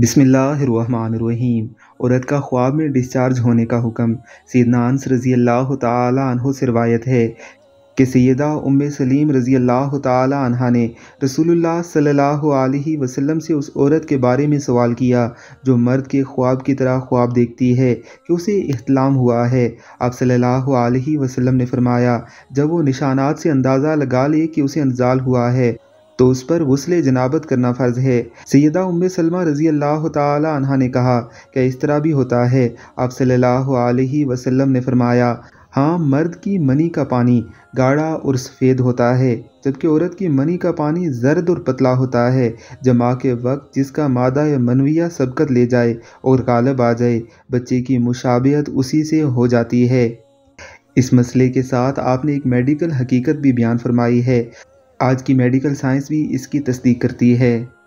बिसमीम औरत का ख्वाब में डिस्चार्ज होने का हुक्म सीदनांस रज़ी अल्लाह तहों से रवायत है कि सैदा उम सलीम रज़ी अल्लाह तहा ने रसूलुल्लाह सल्लल्लाहु अलैहि वसल्लम से उस औरत के बारे में सवाल किया जो मर्द के ख्वाब की तरह ख्वाब देखती है कि उसे इख्तलाम हुआ है आप सल्लल्लाहु अलैहि वसल्लम ने फरमाया जब वो निशानात से अंदाज़ा लगा ले कि उसे अंज़ाल हुआ है तो उस पर गसल जनाबत करना फ़र्ज है सैदा उम सलमा रजी अल्लाह तह ने कहा क्या इस तरह भी होता है आप सल्ला वसलम ने फरमाया हाँ मर्द की मनी का पानी गाढ़ा और सफ़ेद होता है जबकि औरत की मनी का पानी जर्द और पतला होता है जमा के वक्त जिसका मादा या मनविया सबकत ले जाए और गालब आ जाए बच्चे की मुशाबियत उसी से हो जाती है इस मसले के साथ आपने एक मेडिकल हकीकत भी बयान फरमाई है आज की मेडिकल साइंस भी इसकी तस्दीक करती है